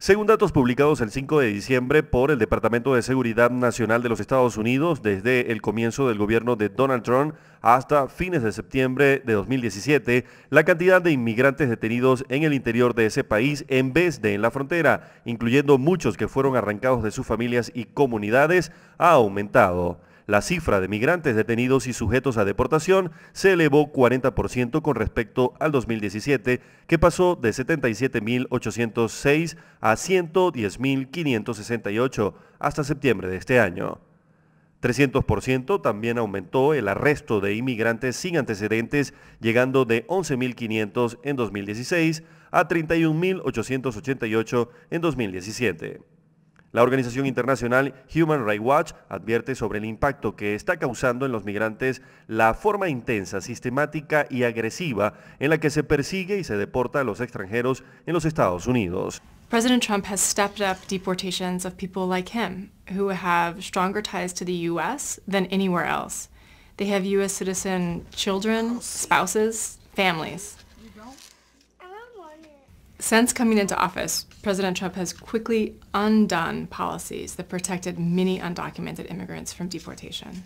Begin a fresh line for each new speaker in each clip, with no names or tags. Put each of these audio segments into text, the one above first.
Según datos publicados el 5 de diciembre por el Departamento de Seguridad Nacional de los Estados Unidos, desde el comienzo del gobierno de Donald Trump hasta fines de septiembre de 2017, la cantidad de inmigrantes detenidos en el interior de ese país en vez de en la frontera, incluyendo muchos que fueron arrancados de sus familias y comunidades, ha aumentado la cifra de migrantes detenidos y sujetos a deportación se elevó 40% con respecto al 2017, que pasó de 77.806 a 110.568 hasta septiembre de este año. 300% también aumentó el arresto de inmigrantes sin antecedentes, llegando de 11.500 en 2016 a 31.888 en 2017. La organización internacional Human Rights Watch advierte sobre el impacto que está causando en los migrantes la forma intensa, sistemática y agresiva en la que se persigue y se deporta a los extranjeros en los Estados Unidos. President Trump has stepped up deportations of people like him who have stronger ties to the US than anywhere else. They have US citizen children, spouses, families. Since coming into office, President Trump has quickly undone policies that protected many undocumented immigrants from deportation.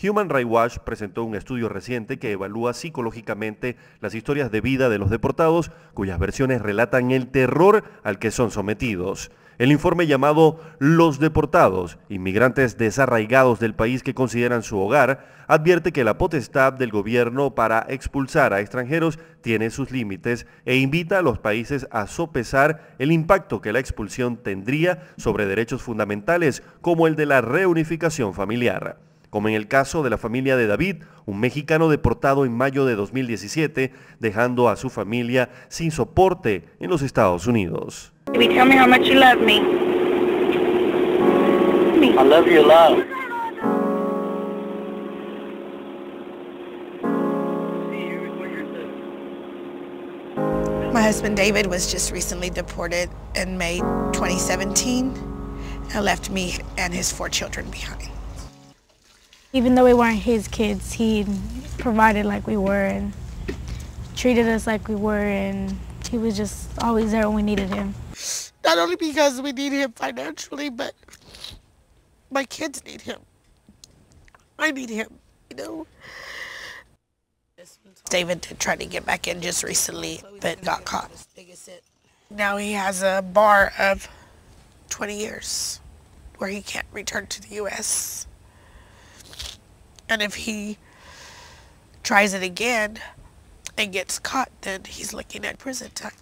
Human Rights Watch presentó un estudio reciente que evalúa psicológicamente las historias de vida de los deportados, cuyas versiones relatan el terror al que son sometidos. El informe llamado Los deportados, inmigrantes desarraigados del país que consideran su hogar, advierte que la potestad del gobierno para expulsar a extranjeros tiene sus límites e invita a los países a sopesar el impacto que la expulsión tendría sobre derechos fundamentales como el de la reunificación familiar como en el caso de la familia de David, un mexicano deportado en mayo de 2017, dejando a su familia sin soporte en los Estados Unidos.
Baby, tell me how much you love me.
me. I love you a
lot. My husband David was just recently deported in May 2017 and left me and his four children behind. Even though we weren't his kids, he provided like we were and treated us like we were and he was just always there when we needed him. Not only because we need him financially, but my kids need him. I need him, you know? David did try to get back in just recently, but got caught. Now he has a bar of 20 years where he can't return to the U.S. And if he tries it again and gets caught, then he's looking at prison time.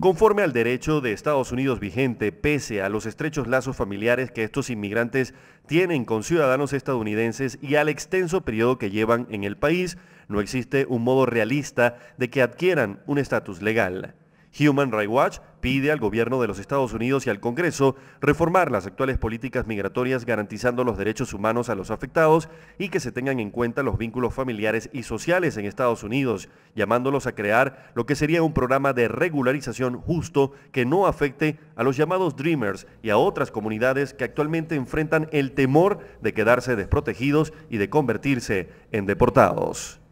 Conforme al derecho de Estados Unidos vigente, pese a los estrechos lazos familiares que estos inmigrantes tienen con ciudadanos estadounidenses y al extenso periodo que llevan en el país, no existe un modo realista de que adquieran un estatus legal. Human Rights Watch pide al gobierno de los Estados Unidos y al Congreso reformar las actuales políticas migratorias garantizando los derechos humanos a los afectados y que se tengan en cuenta los vínculos familiares y sociales en Estados Unidos, llamándolos a crear lo que sería un programa de regularización justo que no afecte a los llamados Dreamers y a otras comunidades que actualmente enfrentan el temor de quedarse desprotegidos y de convertirse en deportados.